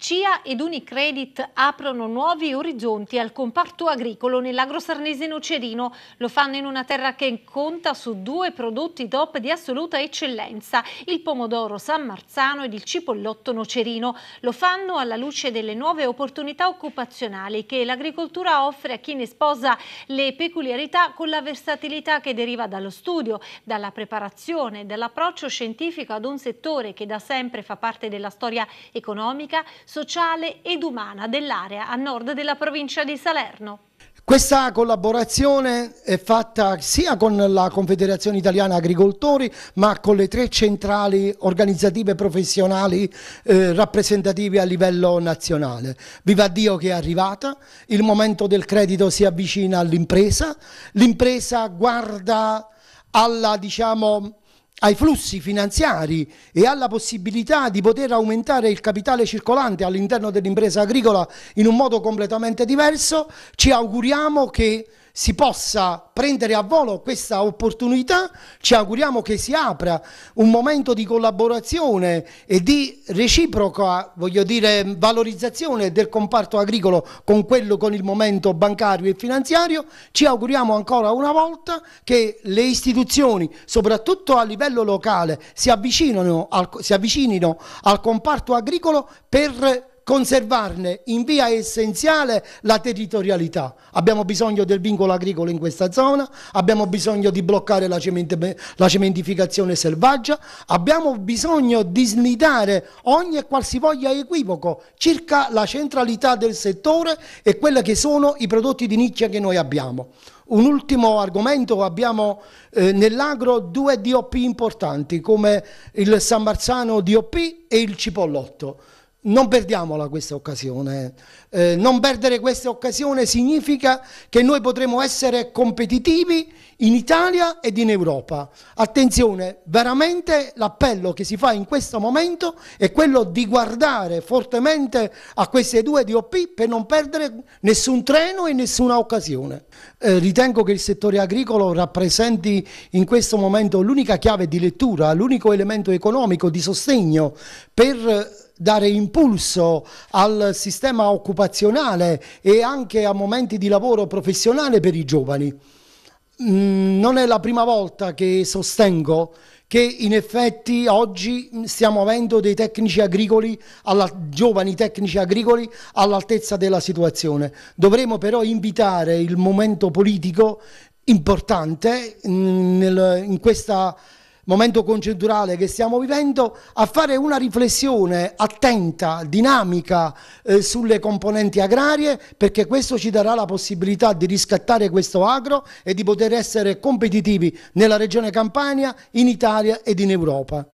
CIA ed Unicredit aprono nuovi orizzonti al comparto agricolo nell'agrosarnese Nocerino. Lo fanno in una terra che conta su due prodotti top di assoluta eccellenza, il pomodoro San Marzano ed il cipollotto Nocerino. Lo fanno alla luce delle nuove opportunità occupazionali che l'agricoltura offre a chi ne sposa le peculiarità con la versatilità che deriva dallo studio, dalla preparazione, dall'approccio scientifico ad un settore che da sempre fa parte della storia economica, sociale ed umana dell'area a nord della provincia di Salerno. Questa collaborazione è fatta sia con la Confederazione Italiana Agricoltori ma con le tre centrali organizzative professionali eh, rappresentative a livello nazionale. Viva Dio che è arrivata, il momento del credito si avvicina all'impresa, l'impresa guarda alla diciamo, ai flussi finanziari e alla possibilità di poter aumentare il capitale circolante all'interno dell'impresa agricola in un modo completamente diverso, ci auguriamo che si possa prendere a volo questa opportunità, ci auguriamo che si apra un momento di collaborazione e di reciproca dire, valorizzazione del comparto agricolo con quello con il momento bancario e finanziario, ci auguriamo ancora una volta che le istituzioni, soprattutto a livello locale, si avvicinino al, si avvicinino al comparto agricolo per conservarne in via essenziale la territorialità. Abbiamo bisogno del vincolo agricolo in questa zona, abbiamo bisogno di bloccare la, la cementificazione selvaggia, abbiamo bisogno di snidare ogni e qualsivoglia equivoco circa la centralità del settore e quelli che sono i prodotti di nicchia che noi abbiamo. Un ultimo argomento, abbiamo eh, nell'agro due DOP importanti come il San Marzano DOP e il Cipollotto non perdiamola questa occasione. Eh, non perdere questa occasione significa che noi potremo essere competitivi in Italia ed in Europa. Attenzione, veramente l'appello che si fa in questo momento è quello di guardare fortemente a queste due DOP per non perdere nessun treno e nessuna occasione. Eh, ritengo che il settore agricolo rappresenti in questo momento l'unica chiave di lettura, l'unico elemento economico di sostegno per dare impulso al sistema occupazionale e anche a momenti di lavoro professionale per i giovani. Mm, non è la prima volta che sostengo che in effetti oggi stiamo avendo dei tecnici agricoli, alla, giovani tecnici agricoli all'altezza della situazione. Dovremo però invitare il momento politico importante mm, in, questa momento congiunturale che stiamo vivendo, a fare una riflessione attenta, dinamica eh, sulle componenti agrarie perché questo ci darà la possibilità di riscattare questo agro e di poter essere competitivi nella regione Campania, in Italia ed in Europa.